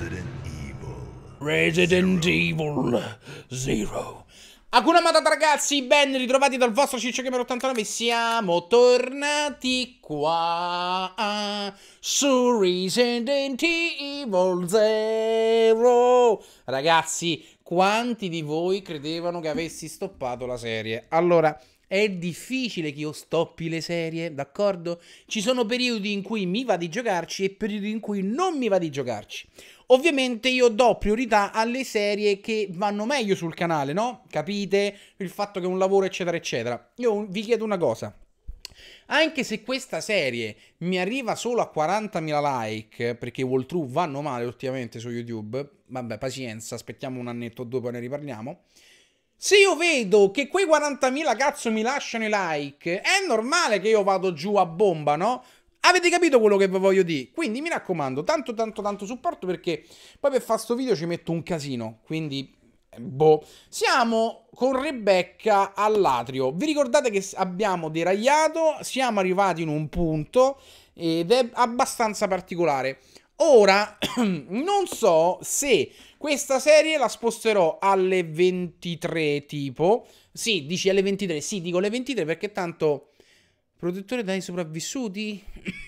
Resident Evil. Resident Evil Zero. Akuna Matata ragazzi, ben ritrovati dal vostro Ciccio CiccioGamer89, siamo tornati qua su Resident Evil Zero. Ragazzi, quanti di voi credevano che avessi stoppato la serie? Allora, è difficile che io stoppi le serie, d'accordo? Ci sono periodi in cui mi va di giocarci e periodi in cui non mi va di giocarci. Ovviamente io do priorità alle serie che vanno meglio sul canale, no? Capite? Il fatto che è un lavoro, eccetera, eccetera. Io vi chiedo una cosa. Anche se questa serie mi arriva solo a 40.000 like, perché Wall True vanno male ultimamente su YouTube, vabbè, pazienza, aspettiamo un annetto o due, poi ne riparliamo. Se io vedo che quei 40.000 cazzo mi lasciano i like, è normale che io vado giù a bomba, no? Avete capito quello che vi voglio dire? Quindi mi raccomando, tanto tanto tanto supporto perché poi per fare sto video ci metto un casino, quindi boh. Siamo con Rebecca all'atrio. Vi ricordate che abbiamo deragliato, siamo arrivati in un punto ed è abbastanza particolare. Ora, non so se questa serie la sposterò alle 23 tipo. Sì, dici alle 23, sì, dico alle 23 perché tanto Produttore dai sopravvissuti?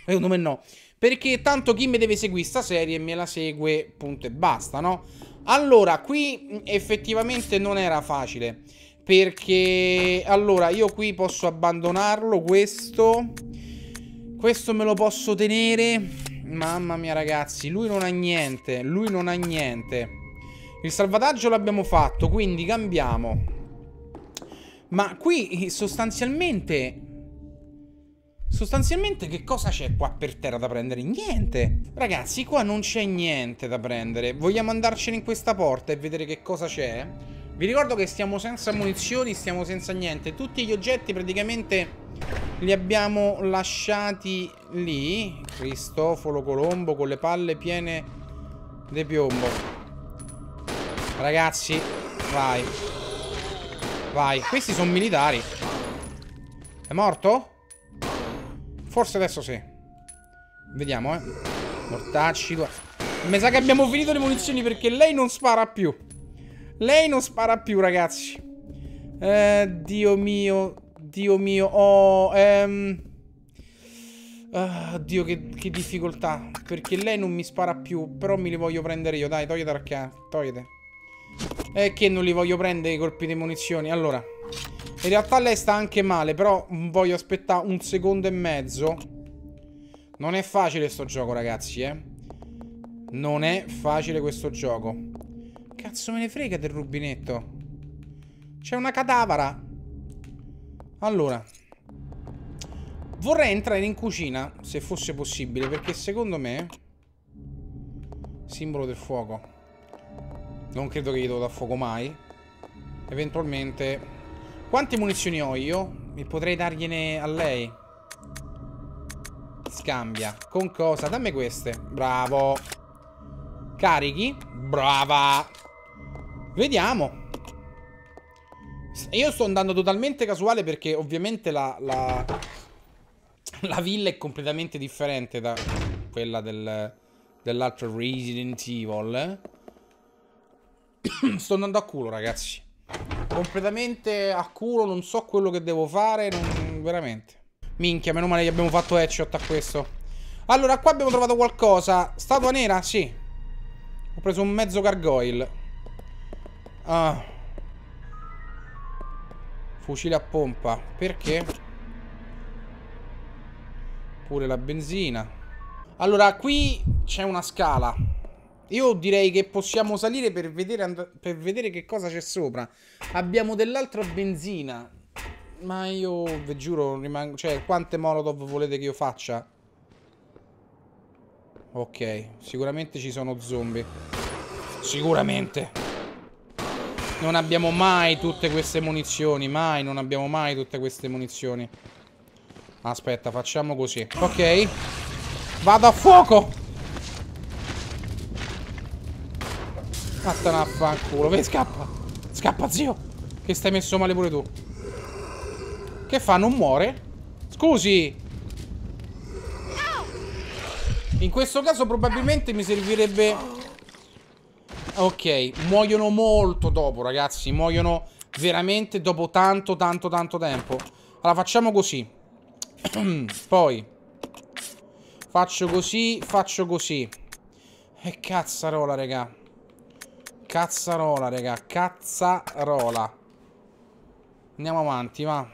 Secondo eh, me no. Perché tanto chi mi deve seguire sta serie me la segue, punto e basta, no? Allora, qui mm, effettivamente non era facile. Perché, allora, io qui posso abbandonarlo, questo. Questo me lo posso tenere. Mamma mia, ragazzi, lui non ha niente, lui non ha niente. Il salvataggio l'abbiamo fatto, quindi cambiamo. Ma qui eh, sostanzialmente Sostanzialmente che cosa c'è qua per terra da prendere? Niente! Ragazzi, qua non c'è niente da prendere. Vogliamo andarcene in questa porta e vedere che cosa c'è? Vi ricordo che stiamo senza munizioni, stiamo senza niente. Tutti gli oggetti praticamente li abbiamo lasciati lì. Cristofolo Colombo con le palle piene di piombo. Ragazzi, vai. Vai. Questi sono militari. È morto? Forse adesso sì. Vediamo, eh. Mortacci. Mi sa che abbiamo finito le munizioni perché lei non spara più. Lei non spara più, ragazzi. Eh, Dio mio. Dio mio. Oh, ehm... Uh, Dio, che, che, difficoltà. Perché lei non mi spara più. Però me li voglio prendere io. Dai, togliete la racchia. Togliete. È che non li voglio prendere i colpi di munizioni. Allora. In realtà lei sta anche male, però voglio aspettare un secondo e mezzo. Non è facile sto gioco, ragazzi, eh. Non è facile questo gioco. Cazzo me ne frega del rubinetto. C'è una cadavara. Allora. Vorrei entrare in cucina, se fosse possibile, perché secondo me... Simbolo del fuoco. Non credo che gli do da fuoco mai. Eventualmente quante munizioni ho io? Mi potrei dargliene a lei. Scambia. Con cosa? Dammi queste. Bravo. Carichi. Brava. Vediamo. Io sto andando totalmente casuale perché ovviamente la, la, la villa è completamente differente da quella del, dell'altro Resident Evil. Eh. sto andando a culo, ragazzi completamente a culo, non so quello che devo fare, non... veramente. Minchia, meno male che abbiamo fatto headshot a questo. Allora, qua abbiamo trovato qualcosa. Statua nera? Sì. Ho preso un mezzo gargoyle. Ah. Fucile a pompa. Perché? Pure la benzina. Allora, qui c'è una scala. Io direi che possiamo salire per vedere, per vedere che cosa c'è sopra. Abbiamo dell'altra benzina. Ma io vi giuro, rimango... Cioè, quante molotov volete che io faccia? Ok, sicuramente ci sono zombie. Sicuramente. Non abbiamo mai tutte queste munizioni, mai, non abbiamo mai tutte queste munizioni. Aspetta, facciamo così. Ok. Vado a fuoco! Vattene a fanculo. Vedi, scappa. Scappa, zio. Che stai messo male pure tu. Che fa? Non muore? Scusi. In questo caso probabilmente mi servirebbe... Ok, muoiono molto dopo, ragazzi. Muoiono veramente dopo tanto, tanto, tanto tempo. Allora, facciamo così. Poi. Faccio così, faccio così. E cazzarola, raga. Cazzarola, raga. Cazzarola. Andiamo avanti, va.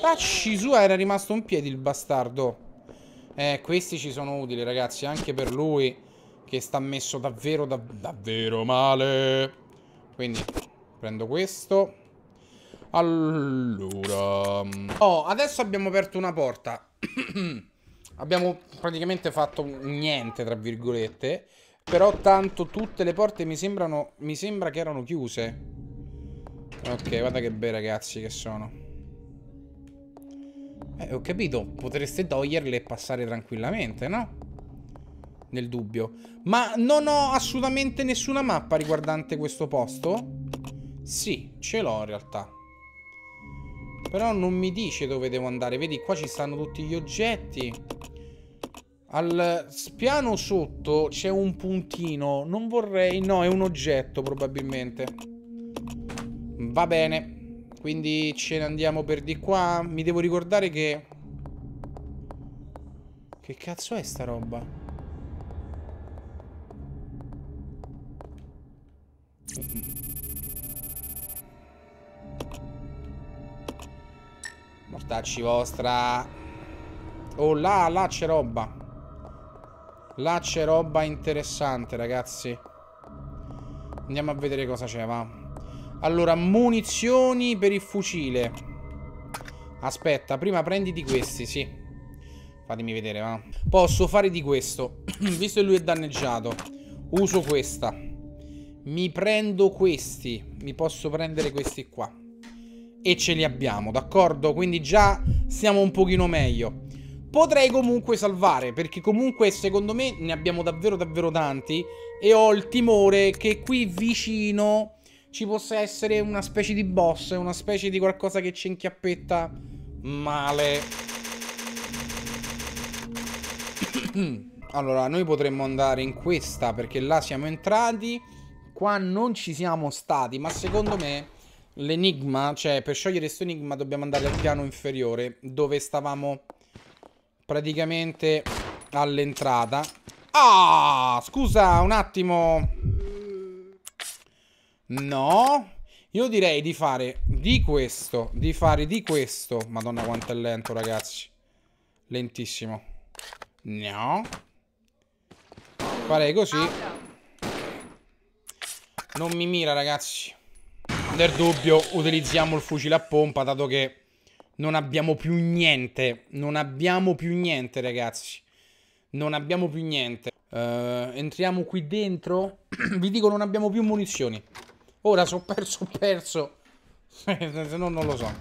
Tacci su, era rimasto un piede il bastardo. Eh, questi ci sono utili, ragazzi. Anche per lui che sta messo davvero, dav davvero male. Quindi prendo questo. Allora... Mm. Oh, adesso abbiamo aperto una porta. abbiamo praticamente fatto niente, tra virgolette. Però tanto tutte le porte mi sembrano... Mi sembra che erano chiuse. Ok, guarda che bei ragazzi che sono. Eh, ho capito. Potreste toglierle e passare tranquillamente, no? Nel dubbio. Ma non ho assolutamente nessuna mappa riguardante questo posto? Sì, ce l'ho in realtà. Però non mi dice dove devo andare. Vedi, qua ci stanno tutti gli oggetti. Al piano sotto c'è un puntino. Non vorrei... No, è un oggetto probabilmente. Va bene. Quindi ce ne andiamo per di qua. Mi devo ricordare che... Che cazzo è sta roba? Mortacci vostra. Oh là, là c'è roba. Là c'è roba interessante, ragazzi. Andiamo a vedere cosa c'è, va. Allora, munizioni per il fucile. Aspetta, prima prendi di questi, sì. Fatemi vedere, va. Posso fare di questo. Visto che lui è danneggiato, uso questa. Mi prendo questi. Mi posso prendere questi qua. E ce li abbiamo, d'accordo? Quindi già stiamo un pochino meglio. Potrei comunque salvare, perché comunque secondo me ne abbiamo davvero davvero tanti e ho il timore che qui vicino ci possa essere una specie di boss, una specie di qualcosa che ci inchiappetta male. allora, noi potremmo andare in questa perché là siamo entrati, qua non ci siamo stati, ma secondo me l'enigma, cioè per sciogliere questo enigma dobbiamo andare al piano inferiore dove stavamo praticamente all'entrata. Ah, scusa un attimo. No. Io direi di fare di questo, di fare di questo. Madonna quanto è lento, ragazzi. Lentissimo. No. Farei così. Non mi mira, ragazzi. Nel dubbio utilizziamo il fucile a pompa, dato che non abbiamo più niente. Non abbiamo più niente, ragazzi. Non abbiamo più niente. Uh, entriamo qui dentro. Vi dico, non abbiamo più munizioni. Ora, sono perso, ho perso. Se no, non lo so.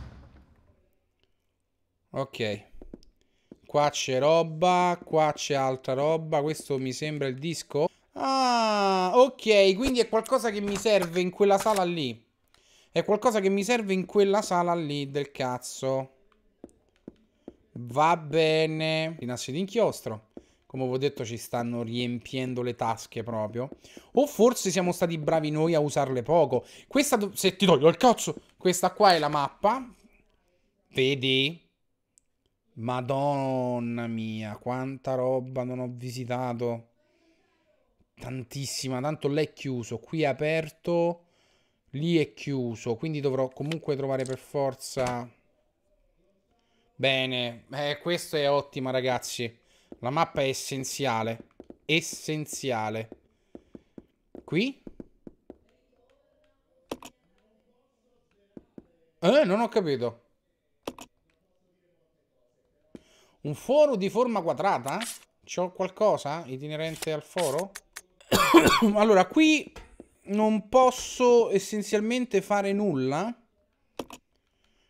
Ok. Qua c'è roba. Qua c'è altra roba. Questo mi sembra il disco. Ah, ok. Quindi è qualcosa che mi serve in quella sala lì. È qualcosa che mi serve in quella sala lì del cazzo. Va bene. Rinassi d'inchiostro. Come vi ho detto ci stanno riempiendo le tasche proprio. O forse siamo stati bravi noi a usarle poco. Questa... Se ti toglio il cazzo! Questa qua è la mappa. Vedi? Madonna mia, quanta roba non ho visitato. Tantissima, tanto l'è chiuso, qui è aperto. Lì è chiuso, quindi dovrò comunque trovare per forza... Bene, eh, questo è ottimo ragazzi. La mappa è essenziale. Essenziale. Qui? Eh, non ho capito. Un foro di forma quadrata? C'ho qualcosa itinerente al foro? allora, qui non posso essenzialmente fare nulla.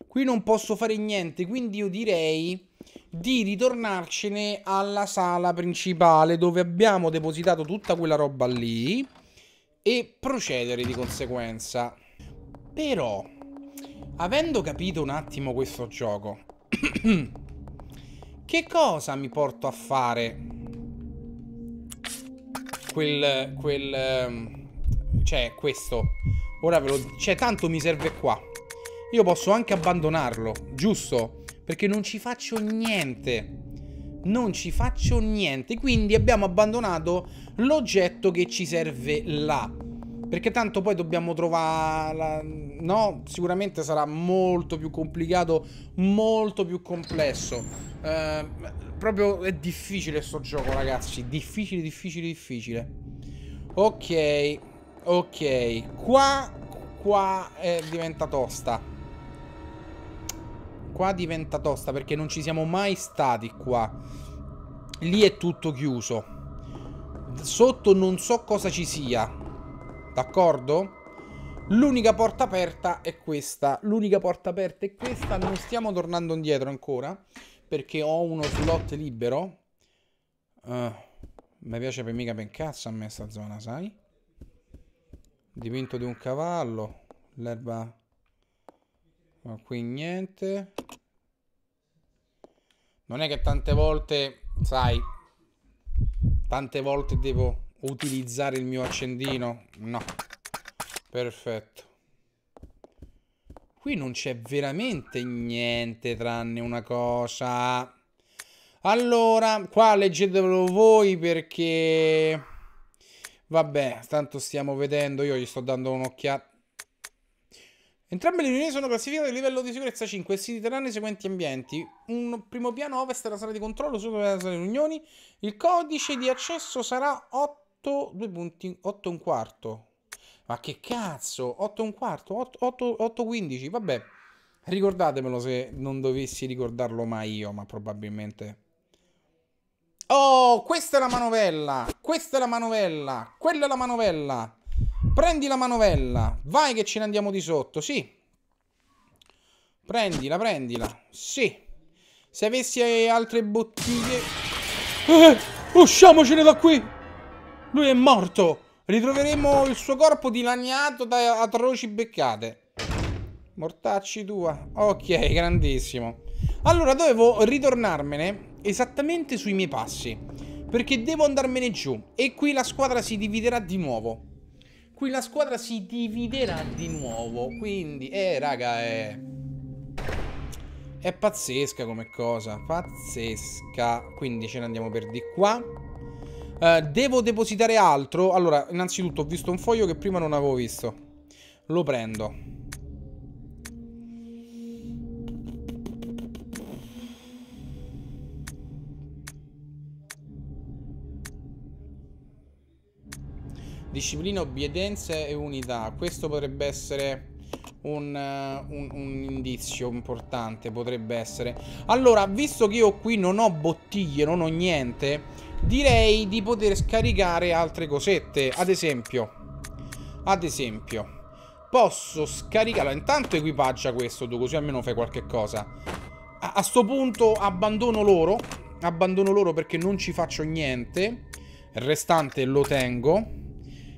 Qui non posso fare niente, quindi io direi di ritornarcene alla sala principale dove abbiamo depositato tutta quella roba lì e procedere di conseguenza. Però, avendo capito un attimo questo gioco, che cosa mi porto a fare? Quel... quel ehm, cioè, questo. Ora ve lo... Cioè, tanto mi serve qua. Io posso anche abbandonarlo, giusto? Perché non ci faccio niente. Non ci faccio niente. Quindi abbiamo abbandonato l'oggetto che ci serve là. Perché tanto poi dobbiamo trovare... La... No, sicuramente sarà molto più complicato, molto più complesso. Eh, proprio è difficile sto gioco, ragazzi. Difficile, difficile, difficile. Ok. Ok, qua, qua eh, diventa tosta. Qua diventa tosta perché non ci siamo mai stati qua. Lì è tutto chiuso. Sotto non so cosa ci sia. D'accordo? L'unica porta aperta è questa. L'unica porta aperta è questa. Non stiamo tornando indietro ancora. Perché ho uno slot libero. Uh, mi piace per mica ben cazzo a me sta zona, sai? dipinto di un cavallo l'erba ma qui niente non è che tante volte sai tante volte devo utilizzare il mio accendino no perfetto qui non c'è veramente niente tranne una cosa allora qua leggetevelo voi perché Vabbè, tanto stiamo vedendo, io gli sto dando un'occhiata. Entrambe le riunioni sono classificate a livello di sicurezza 5 e si riterranno i seguenti ambienti. Un primo piano ovest della sala di controllo, solo per la sala di riunioni. Il codice di accesso sarà 8, 2 punti, 8 e un quarto. Ma che cazzo, 8 e un quarto, 8, 8, 8 15, vabbè. Ricordatemelo se non dovessi ricordarlo mai io, ma probabilmente... Oh, questa è la manovella. Questa è la manovella. Quella è la manovella. Prendi la manovella. Vai che ce ne andiamo di sotto. Sì. Prendila, prendila. Sì. Se avessi eh, altre bottiglie... Eh, usciamocene da qui. Lui è morto. Ritroveremo il suo corpo dilaniato da atroci beccate. Mortacci tua. Ok, grandissimo. Allora, dovevo ritornarmene esattamente sui miei passi, perché devo andarmene giù. E qui la squadra si dividerà di nuovo. Qui la squadra si dividerà di nuovo. Quindi, eh, raga, è... Eh. È pazzesca come cosa, pazzesca. Quindi ce ne andiamo per di qua. Uh, devo depositare altro? Allora, innanzitutto ho visto un foglio che prima non avevo visto. Lo prendo. Disciplina, obbedienza e unità. Questo potrebbe essere un, eh, un, un, indizio importante, potrebbe essere. Allora, visto che io qui non ho bottiglie, non ho niente, direi di poter scaricare altre cosette. Ad esempio, ad esempio, posso scaricare... Allora, intanto equipaggia questo tu, così almeno fai qualche cosa. A, a sto punto abbandono loro, abbandono loro perché non ci faccio niente. Il restante lo tengo.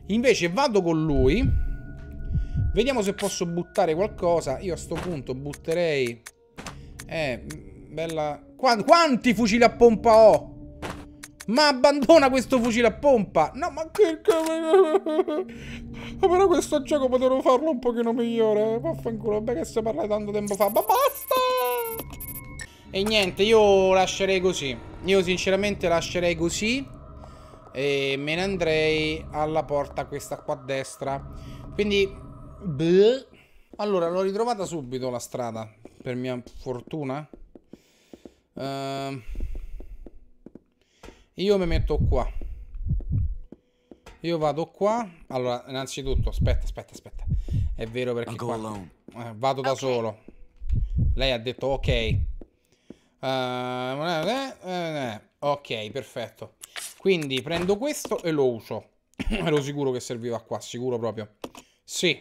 Invece vado con lui. Vediamo se posso buttare qualcosa. Io a sto punto butterei... Eh, bella... Qu quanti fucili a pompa ho? Ma abbandona questo fucile a pompa! No, ma che... Però questo gioco potevo farlo un pochino migliore. Vaffanculo, beh che se parla tanto tempo fa. Ma basta! E niente, io lascerei così. Io sinceramente lascerei così e me ne andrei alla porta questa qua a destra. Quindi... Bleh. Allora, l'ho ritrovata subito la strada, per mia fortuna. Uh, io mi metto qua. Io vado qua. Allora, innanzitutto, aspetta, aspetta, aspetta. È vero perché qua, eh, vado da okay. solo. Lei ha detto ok. Uh, ok, perfetto. Quindi prendo questo e lo uso. Ero sicuro che serviva qua, sicuro proprio. Sì.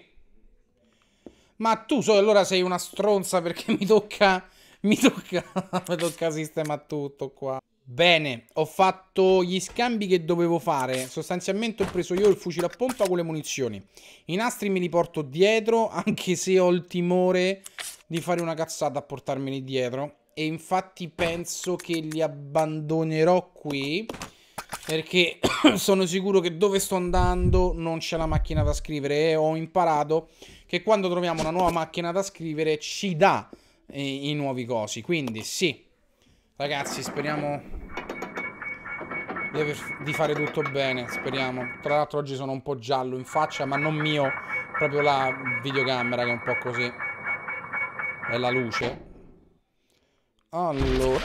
Ma tu so allora sei una stronza perché mi tocca... Mi tocca... mi tocca sistemare tutto qua. Bene, ho fatto gli scambi che dovevo fare. Sostanzialmente ho preso io il fucile a pompa con le munizioni. I nastri me li porto dietro, anche se ho il timore di fare una cazzata a portarmeli dietro. E infatti penso che li abbandonerò qui perché sono sicuro che dove sto andando non c'è la macchina da scrivere e ho imparato che quando troviamo una nuova macchina da scrivere ci dà i, eh, i nuovi cosi. Quindi sì, ragazzi, speriamo di, aver, di fare tutto bene, speriamo. Tra l'altro oggi sono un po' giallo in faccia, ma non mio, proprio la videocamera che è un po' così. È la luce, allora,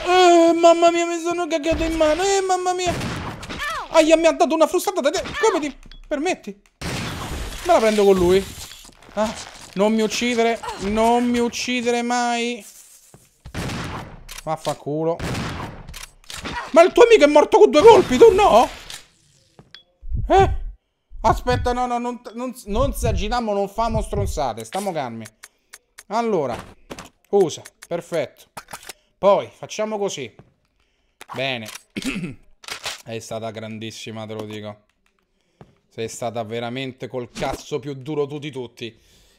eh, mamma mia, mi sono cagato in mano. Eh, mamma mia. Aia, mi ha dato una frustata da te. Come ti permetti? Me la prendo con lui. Ah, non mi uccidere. Non mi uccidere mai. Vaffanculo. Ma il tuo amico è morto con due colpi, tu no? Eh? Aspetta, no, no, non, non, non si agitiamo, non famo stronzate. Stiamo calmi. Allora, usa, perfetto. Poi, facciamo così. Bene. È stata grandissima, te lo dico. Sei stata veramente col cazzo più duro tu di tutti.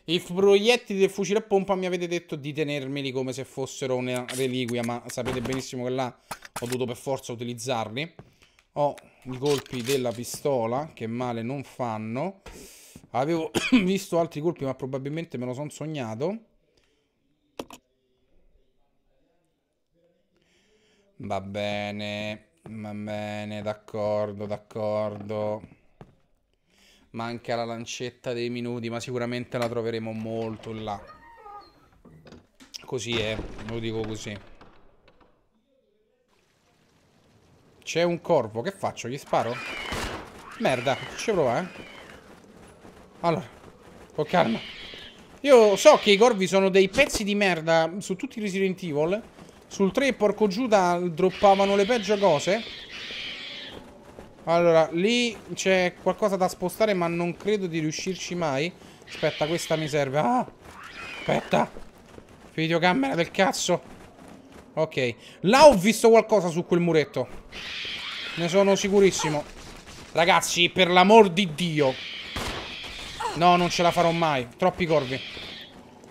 I proiettili del fucile a pompa mi avete detto di tenermeli come se fossero una reliquia, ma sapete benissimo che là ho dovuto per forza utilizzarli. Ho i colpi della pistola, che male non fanno. Avevo visto altri colpi, ma probabilmente me lo son sognato. Va bene. Va bene, d'accordo, d'accordo. Manca la lancetta dei minuti, ma sicuramente la troveremo molto là. Così è, lo dico così. C'è un corvo, che faccio? Gli sparo? Merda, ci prova, eh. Allora, con calma. Io so che i corvi sono dei pezzi di merda su tutti i Resident Evil. Sul 3, porco Giuda, droppavano le peggio cose. Allora, lì c'è qualcosa da spostare, ma non credo di riuscirci mai. Aspetta, questa mi serve. Ah! Aspetta. Videocamera del cazzo. Ok. Là ho visto qualcosa su quel muretto. Ne sono sicurissimo. Ragazzi, per l'amor di Dio. No, non ce la farò mai. Troppi corvi.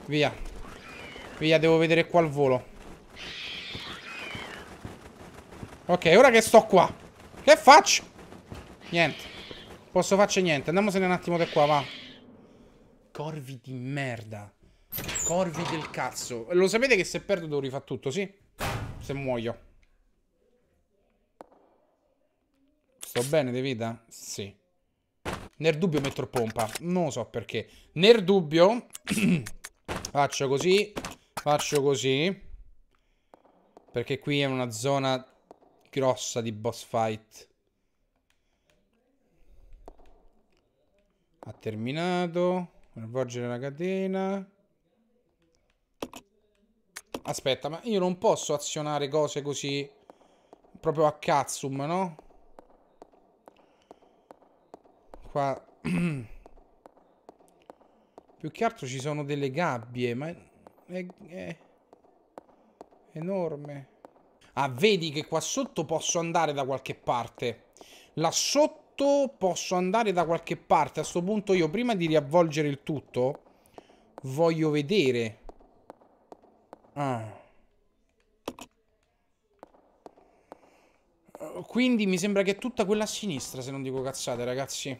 Via. Via, devo vedere qua al volo. Ok, ora che sto qua Che faccio? Niente Posso farci niente Andiamosene un attimo da qua, va Corvi di merda Corvi del cazzo Lo sapete che se perdo devo rifare tutto, sì? Se muoio Sto bene di vita? Sì Nel dubbio metto pompa Non lo so perché Nel dubbio Faccio così Faccio così Perché qui è una zona grossa di boss fight. Ha terminato. Avvolgere la catena. Aspetta, ma io non posso azionare cose così proprio a cazzum, no? Qua... Più che altro ci sono delle gabbie, ma... È, è... enorme. Ah, vedi che qua sotto posso andare da qualche parte. Là sotto posso andare da qualche parte. A questo punto io prima di riavvolgere il tutto voglio vedere. Ah. Quindi mi sembra che è tutta quella a sinistra, se non dico cazzate, ragazzi.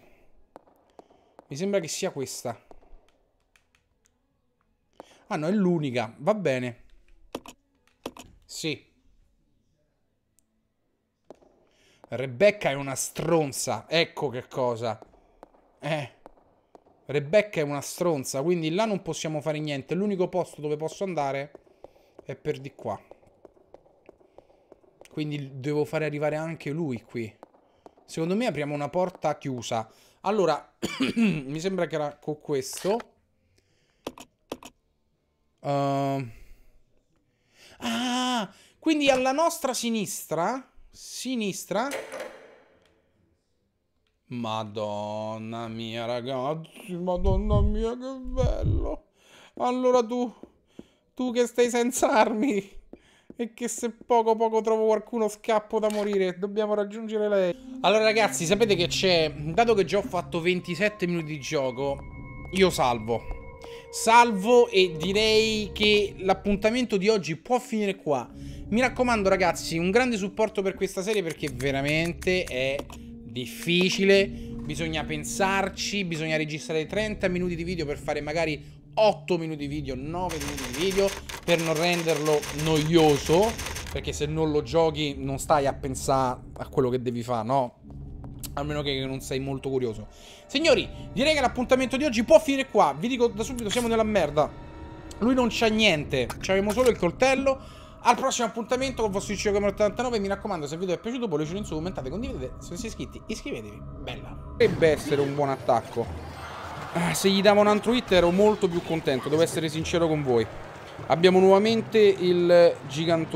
Mi sembra che sia questa. Ah no, è l'unica. Va bene. Sì. Rebecca è una stronza. Ecco che cosa. Eh. Rebecca è una stronza, quindi là non possiamo fare niente. L'unico posto dove posso andare è per di qua. Quindi devo fare arrivare anche lui qui. Secondo me apriamo una porta chiusa. Allora, mi sembra che era con questo. Uh... Ah, quindi alla nostra sinistra sinistra. Madonna mia, ragazzi, madonna mia, che bello. Allora tu, tu che stai senza armi e che se poco poco trovo qualcuno scappo da morire, dobbiamo raggiungere lei. Allora ragazzi, sapete che c'è, dato che già ho fatto 27 minuti di gioco, io salvo salvo e direi che l'appuntamento di oggi può finire qua. Mi raccomando ragazzi, un grande supporto per questa serie perché veramente è difficile, bisogna pensarci, bisogna registrare 30 minuti di video per fare magari 8 minuti di video, 9 minuti di video per non renderlo noioso, perché se non lo giochi non stai a pensare a quello che devi fare, no? A meno che non sei molto curioso. Signori, direi che l'appuntamento di oggi può finire qua. Vi dico da subito, siamo nella merda. Lui non c'ha niente. C'avevamo solo il coltello. Al prossimo appuntamento con il vostro Camera 89 Mi raccomando, se il video vi è piaciuto, pollice in su, commentate, condividete. Se non siete iscritti, iscrivetevi. Bella. Potrebbe essere un buon attacco. Ah, se gli davo un altro hit ero molto più contento, devo essere sincero con voi. Abbiamo nuovamente il gigantone.